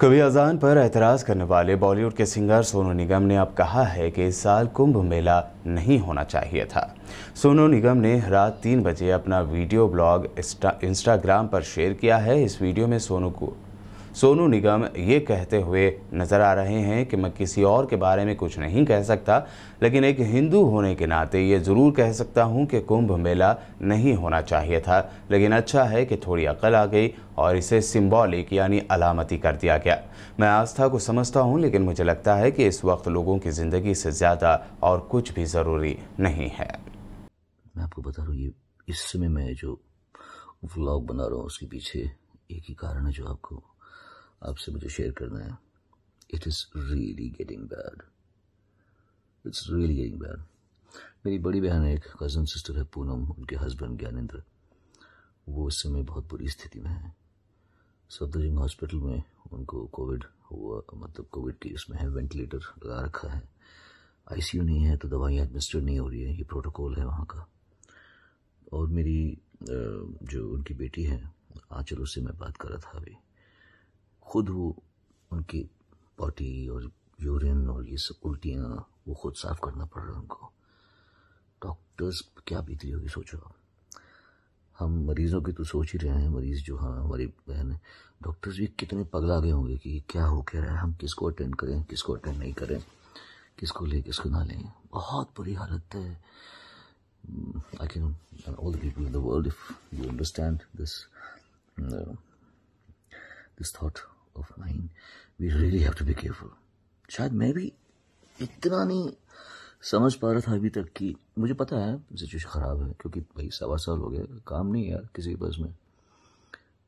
कभी अजान पर एतराज़ करने वाले बॉलीवुड के सिंगर सोनू निगम ने अब कहा है कि इस साल कुंभ मेला नहीं होना चाहिए था सोनू निगम ने रात तीन बजे अपना वीडियो ब्लॉग इंस्टाग्राम पर शेयर किया है इस वीडियो में सोनू को सोनू निगम ये कहते हुए नज़र आ रहे हैं कि मैं किसी और के बारे में कुछ नहीं कह सकता लेकिन एक हिंदू होने के नाते ये ज़रूर कह सकता हूँ कि कुंभ मेला नहीं होना चाहिए था लेकिन अच्छा है कि थोड़ी अकल आ गई और इसे सिंबॉलिक यानी अलामती कर दिया गया मैं आस्था को समझता हूँ लेकिन मुझे लगता है कि इस वक्त लोगों की ज़िंदगी से ज़्यादा और कुछ भी ज़रूरी नहीं है मैं आपको बता रहा हूँ ये इस समय मैं जो व्लॉग बना रहा हूँ उसके पीछे एक ही कारण है जो आपको आपसे मुझे शेयर करना है it is really getting bad it's really getting bad मेरी बड़ी बहन एक कज़न सिस्टर है पूनम उनके हस्बैंड ज्ञानेंद्र वो इस समय बहुत बुरी स्थिति में है सफदरजंग हॉस्पिटल में उनको कोविड हुआ मतलब कोविड की उसमें है वेंटिलेटर लगा रखा है आईसीयू नहीं है तो दवाइयाँ एडमिनिस्टर नहीं हो रही है ये प्रोटोकॉल है वहाँ का और मेरी जो उनकी बेटी है आंचल उससे मैं बात कर रहा था अभी खुद वो उनकी पॉटी और यूरिन और ये सब उल्टियाँ वो खुद साफ करना पड़ रहा है उनको डॉक्टर्स क्या बीतरी होगी सोचो आप हम मरीज़ों की तो सोच ही रहे हैं मरीज़ जो हाँ हमारी बहन है डॉक्टर्स भी कितने पगला गए होंगे कि क्या हो क्या रहा है हम किसको अटेंड करें किसको अटेंड नहीं करें किसको लें किसको ना लें बहुत बुरी हालत है I can all people in the world if you understand this this thought of mine. We really have to be careful. शायद मैं भी इतना नहीं समझ पा रहा था अभी तक कि मुझे पता है सिचुएशन ख़राब है क्योंकि भाई सवा साल हो गया काम नहीं है यार किसी बस में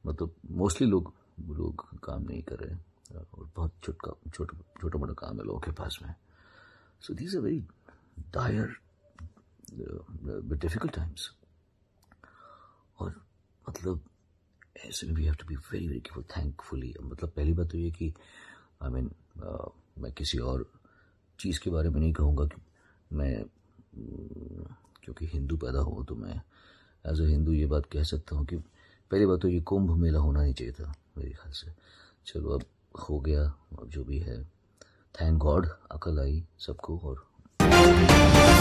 मतलब मोस्टली लोग लोग काम नहीं कर रहे और बहुत छोटा छोटा छोटा मोटा काम है लोगों के पास में so these a very dire difficult times इसलिए we have to be very very careful thankfully मतलब पहली बात तो ये कि I I mean mean, uh, मैं किसी और चीज़ के बारे में नहीं कहूँगा कि मैं mm, क्योंकि हिंदू पैदा हुआ तो मैं एज अ हिंदू ये बात कह सकता हूँ कि पहली बात तो ये कुंभ मेला होना नहीं चाहिए था मेरे ख्याल से चलो अब हो गया अब जो भी है थैंक गॉड अकल आई सबको और